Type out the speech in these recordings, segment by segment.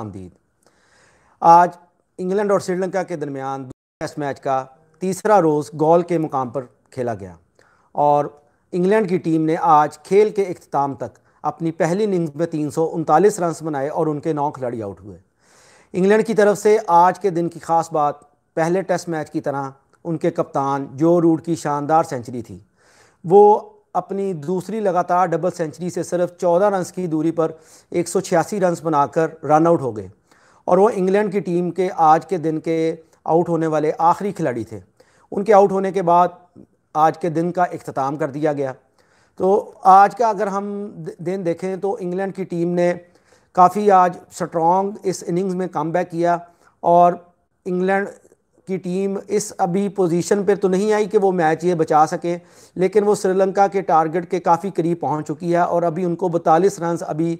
आमदीद आज इंग्लैंड और श्रीलंका के दरमियान टेस्ट मैच का तीसरा रोज़ गोल के मुकाम पर खेला गया और इंग्लैंड की टीम ने आज खेल के अख्ताम तक अपनी पहली इनिंग्स में तीन सौ उनतालीस रन बनाए और उनके नौ खिलाड़ी आउट हुए इंग्लैंड की तरफ से आज के दिन की खास बात पहले टेस्ट मैच की तरह उनके कप्तान जो रूट की शानदार सेंचुरी थी वो अपनी दूसरी लगातार डबल सेंचुरी से सिर्फ 14 रन की दूरी पर एक रन बनाकर रन आउट हो गए और वो इंग्लैंड की टीम के आज के दिन के आउट होने वाले आखिरी खिलाड़ी थे उनके आउट होने के बाद आज के दिन का अख्ताम कर दिया गया तो आज का अगर हम दिन देखें तो इंग्लैंड की टीम ने काफ़ी आज स्ट्रॉन्ग इस इनिंग्स में कम किया और इंग्लैंड की टीम इस अभी पोजीशन पर तो नहीं आई कि वो मैच ये बचा सके लेकिन वो श्रीलंका के टारगेट के काफ़ी करीब पहुंच चुकी है और अभी उनको बतालीस रन अभी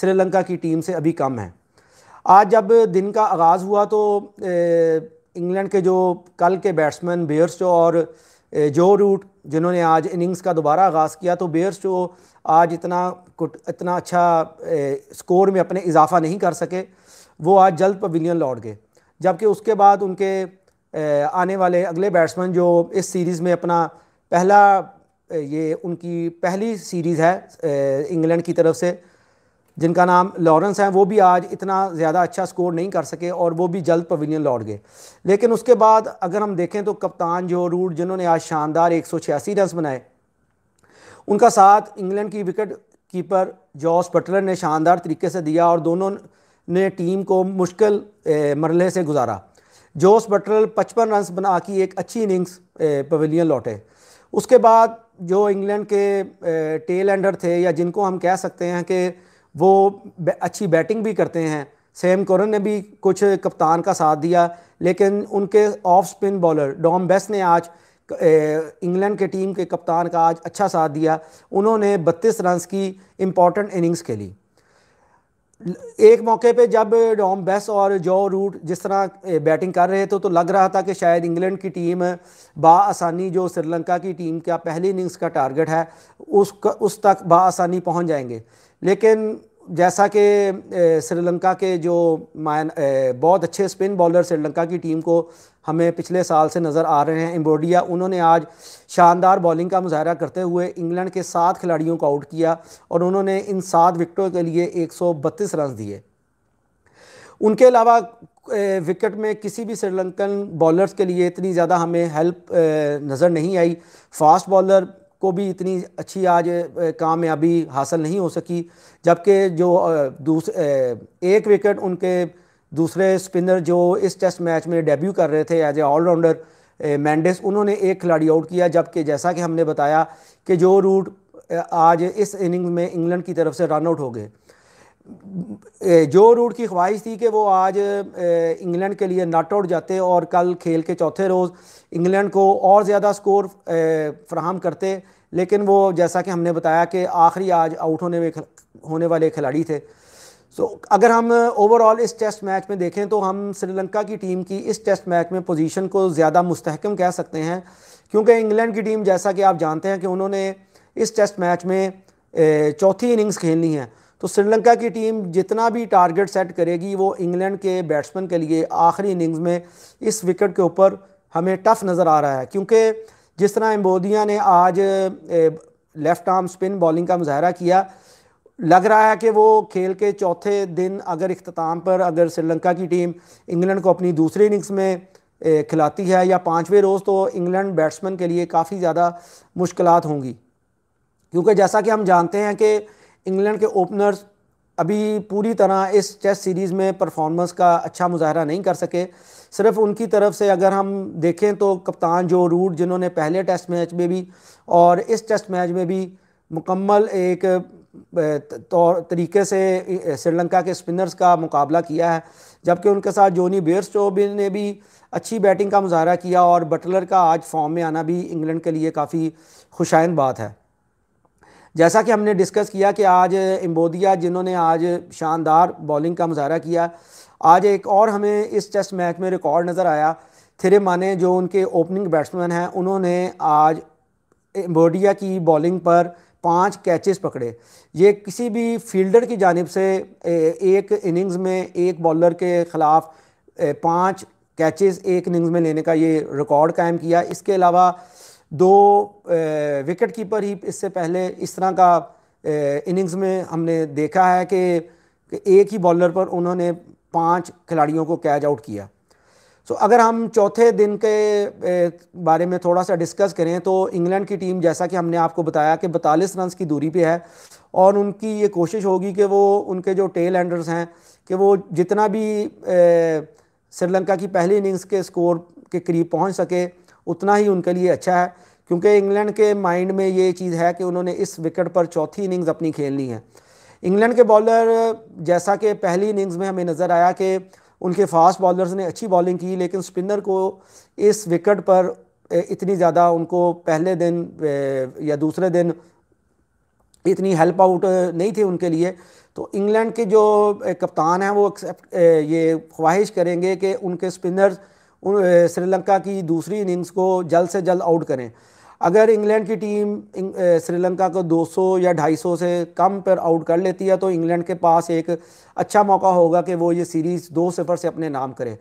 श्रीलंका की टीम से अभी कम है आज जब दिन का आगाज़ हुआ तो इंग्लैंड के जो कल के बैट्समैन बेयर्स जो और जो रूट जिन्होंने आज इनिंग्स का दोबारा आगाज़ किया तो बेयर्स जो आज इतना इतना अच्छा स्कोर में अपने इजाफा नहीं कर सके वो आज जल्द पवेलियन लौट गए जबकि उसके बाद उनके आने वाले अगले बैट्समैन जो इस सीरीज़ में अपना पहला ये उनकी पहली सीरीज़ है इंग्लैंड की तरफ से जिनका नाम लॉरेंस है वो भी आज इतना ज़्यादा अच्छा स्कोर नहीं कर सके और वो भी जल्द पवेलियन लौट गए लेकिन उसके बाद अगर हम देखें तो कप्तान जो रूट जिन्होंने आज शानदार एक रन बनाए उनका साथ इंग्लैंड की विकेट कीपर जॉस बटलर ने शानदार तरीके से दिया और दोनों ने टीम को मुश्किल मरले से गुजारा जोस बटरल पचपन रन बना की एक अच्छी इनिंग्स पवेलियन लौटे उसके बाद जो इंग्लैंड के टेल एंडर थे या जिनको हम कह सकते हैं कि वो अच्छी बैटिंग भी करते हैं सैम कॉरन ने भी कुछ कप्तान का साथ दिया लेकिन उनके off spin bowler Dom Bess ने आज इंग्लैंड के टीम के कप्तान का आज अच्छा साथ दिया उन्होंने 32 रन की इम्पॉर्टेंट इनिंग्स खेली एक मौके पे जब डॉम बेस और जो रूट जिस तरह बैटिंग कर रहे थे तो, तो लग रहा था कि शायद इंग्लैंड की टीम बासानी जो श्रीलंका की टीम का पहली इनिंग्स का टारगेट है उस उस तक बासानी पहुंच जाएंगे लेकिन जैसा कि श्रीलंका के जो मायन बहुत अच्छे स्पिन बॉलर श्रीलंका की टीम को हमें पिछले साल से नज़र आ रहे हैं एम्बोडिया उन्होंने आज शानदार बॉलिंग का मुजाहरा करते हुए इंग्लैंड के सात खिलाड़ियों को आउट किया और उन्होंने इन सात विकटों के लिए एक रन दिए उनके अलावा विकेट में किसी भी श्रीलंकन बॉलर्स के लिए इतनी ज़्यादा हमें हेल्प नज़र नहीं आई फास्ट बॉलर को भी इतनी अच्छी आज कामयाबी हासिल नहीं हो सकी जबकि जो दूस एक विकेट उनके दूसरे स्पिनर जो इस टेस्ट मैच में डेब्यू कर रहे थे एज ए ऑलराउंडर मैंडिस उन्होंने एक खिलाड़ी आउट किया जबकि जैसा कि हमने बताया कि जो रूट आज इस इनिंग में इंग्लैंड की तरफ से रन आउट हो गए जो रूट की ख्वाहिश थी कि वो आज इंग्लैंड के लिए नॉट आउट जाते और कल खेल के चौथे रोज़ इंग्लैंड को और ज़्यादा स्कोर फ्राहम करते लेकिन वो जैसा कि हमने बताया कि आखिरी आज आउट होने में होने वाले खिलाड़ी थे सो so, अगर हम ओवरऑल uh, इस टेस्ट मैच में देखें तो हम श्रीलंका की टीम की इस टेस्ट मैच में पोजीशन को ज़्यादा मुस्तहकम कह सकते हैं क्योंकि इंग्लैंड की टीम जैसा कि आप जानते हैं कि उन्होंने इस टेस्ट मैच में uh, चौथी इनिंग्स खेलनी है तो श्रीलंका की टीम जितना भी टारगेट सेट करेगी वो इंग्लैंड के बैट्समैन के लिए आखिरी इनिंग्स में इस विकेट के ऊपर हमें टफ नज़र आ रहा है क्योंकि जिस तरह एम्बोदिया ने आज लेफ़्ट आर्म स्पिन बॉलिंग का मुजाहरा किया लग रहा है कि वो खेल के चौथे दिन अगर अख्ताम पर अगर श्रीलंका की टीम इंग्लैंड को अपनी दूसरी इनिंग्स में खिलाती है या पाँचवें रोज़ तो इंग्लैंड बैट्समैन के लिए काफ़ी ज़्यादा मुश्किल होंगी क्योंकि जैसा कि हम जानते हैं कि इंग्लैंड के ओपनर्स अभी पूरी तरह इस टेस्ट सीरीज़ में परफॉर्मेंस का अच्छा मुजाहरा नहीं कर सके सिर्फ उनकी तरफ से अगर हम देखें तो कप्तान जो रूट जिन्होंने पहले टेस्ट मैच में भी और इस टेस्ट मैच में भी मुकम्मल एक तौर तरीके से श्रीलंका के स्पिनर्स का मुकाबला किया है जबकि उनके साथ जोनी बेयरस्टोबिन ने भी अच्छी बैटिंग का मुजाहरा किया और बटलर का आज फॉर्म में आना भी इंग्लैंड के लिए काफ़ी खुशाइंद बात है जैसा कि हमने डिस्कस किया कि आज इम्बोदिया जिन्होंने आज शानदार बॉलिंग का मुजाहरा किया आज एक और हमें इस टेस्ट मैच में रिकॉर्ड नज़र आया थिरे माने जो उनके ओपनिंग बैट्समैन हैं उन्होंने आज इम्बोडिया की बॉलिंग पर पाँच कैचेस पकड़े ये किसी भी फील्डर की जानब से एक इनिंग्स में एक बॉलर के ख़िलाफ़ पाँच कैचेस एक इनिंग्स में लेने का ये रिकॉर्ड कायम किया इसके अलावा दो विकेट कीपर ही इससे पहले इस तरह का इनिंग्स में हमने देखा है कि एक ही बॉलर पर उन्होंने पांच खिलाड़ियों को कैच आउट किया सो अगर हम चौथे दिन के बारे में थोड़ा सा डिस्कस करें तो इंग्लैंड की टीम जैसा कि हमने आपको बताया कि बतालीस रन की दूरी पे है और उनकी ये कोशिश होगी कि वो उनके जो टेल एंडर्स हैं कि वो जितना भी श्रीलंका की पहली इनिंग्स के स्कोर के करीब पहुंच सके उतना ही उनके लिए अच्छा है क्योंकि इंग्लैंड के माइंड में ये चीज़ है कि उन्होंने इस विकेट पर चौथी इनिंग्स अपनी खेलनी है इंग्लैंड के बॉलर जैसा कि पहली इनिंग्स में हमें नज़र आया कि उनके फास्ट बॉलर्स ने अच्छी बॉलिंग की लेकिन स्पिनर को इस विकेट पर इतनी ज़्यादा उनको पहले दिन या दूसरे दिन इतनी हेल्प आउट नहीं थी उनके लिए तो इंग्लैंड के जो कप्तान हैं वो एक्सेप्ट ये ख्वाहिश करेंगे कि उनके स्पिनर्स श्रीलंका की दूसरी इनिंग्स को जल्द से जल्द आउट करें अगर इंग्लैंड की टीम श्रीलंका को 200 या 250 से कम पर आउट कर लेती है तो इंग्लैंड के पास एक अच्छा मौका होगा कि वो ये सीरीज़ दो सिफर से अपने नाम करे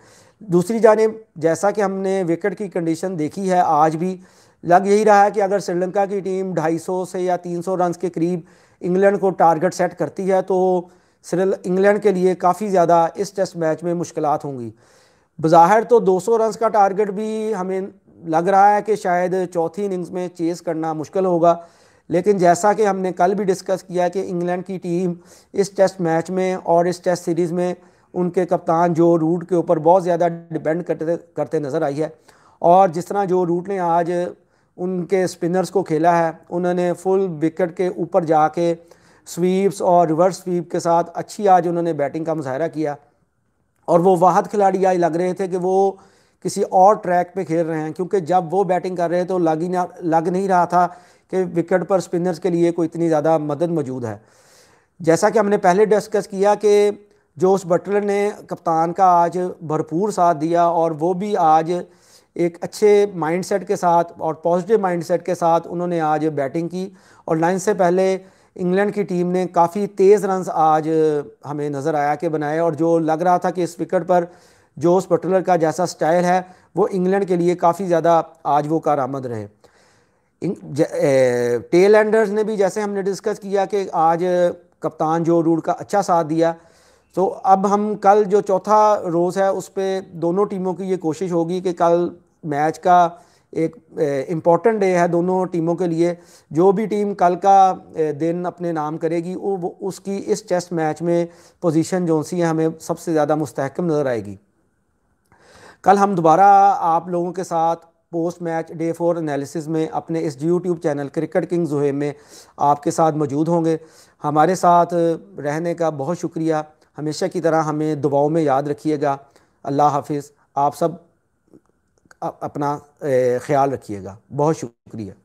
दूसरी जानब जैसा कि हमने विकेट की कंडीशन देखी है आज भी लग यही रहा है कि अगर श्रीलंका की टीम 250 से या 300 रन के करीब इंग्लैंड को टारगेट सेट करती है तो इंग्लैंड के लिए काफ़ी ज़्यादा इस टेस्ट मैच में मुश्किल होंगी बाहर तो 200 रन का टारगेट भी हमें लग रहा है कि शायद चौथी इनिंग्स में चेस करना मुश्किल होगा लेकिन जैसा कि हमने कल भी डिस्कस किया कि इंग्लैंड की टीम इस टेस्ट मैच में और इस टेस्ट सीरीज़ में उनके कप्तान जो रूट के ऊपर बहुत ज़्यादा डिपेंड करते करते नज़र आई है और जिस तरह जो रूट ने आज उनके स्पिनर्स को खेला है उन्होंने फुल विकेट के ऊपर जाके स्वीप्स और रिवर्स स्वीप के साथ अच्छी आज उन्होंने बैटिंग का मुजाहरा किया और वो वाहद खिलाड़ी आज लग रहे थे कि वो किसी और ट्रैक पे खेल रहे हैं क्योंकि जब वो बैटिंग कर रहे हैं तो लग ही ना लग नहीं रहा था कि विकेट पर स्पिनर्स के लिए कोई इतनी ज़्यादा मदद मौजूद है जैसा कि हमने पहले डिस्कस किया कि जोस बटलर ने कप्तान का आज भरपूर साथ दिया और वो भी आज एक अच्छे माइंडसेट के साथ और पॉजिटिव माइंडसेट के साथ उन्होंने आज बैटिंग की और लाइन से पहले इंग्लैंड की टीम ने काफ़ी तेज़ रन आज हमें नज़र आया कि बनाए और जो लग रहा था कि इस विकेट पर जो स्पटलर का जैसा स्टाइल है वो इंग्लैंड के लिए काफ़ी ज़्यादा आज वो कारामद रहे टेल एंडर्स ने भी जैसे हमने डिस्कस किया कि आज कप्तान जो रूड का अच्छा साथ दिया तो अब हम कल जो चौथा रोज़ है उस पर दोनों टीमों की ये कोशिश होगी कि कल मैच का एक इम्पॉर्टेंट डे है दोनों टीमों के लिए जो भी टीम कल का दिन अपने नाम करेगी वो उसकी इस टेस्ट मैच में पोजीशन जो सी है हमें सबसे ज़्यादा मुस्तकम नज़र आएगी कल हम दोबारा आप लोगों के साथ post match day four analysis में अपने इस यूट्यूब चैनल क्रिकेट किंग जुहे में आपके साथ मौजूद होंगे हमारे साथ रहने का बहुत शुक्रिया हमेशा की तरह हमें दुआओं में याद रखिएगा अल्लाह हाफिज़ आप सब अपना ख्याल रखिएगा बहुत शुक्रिया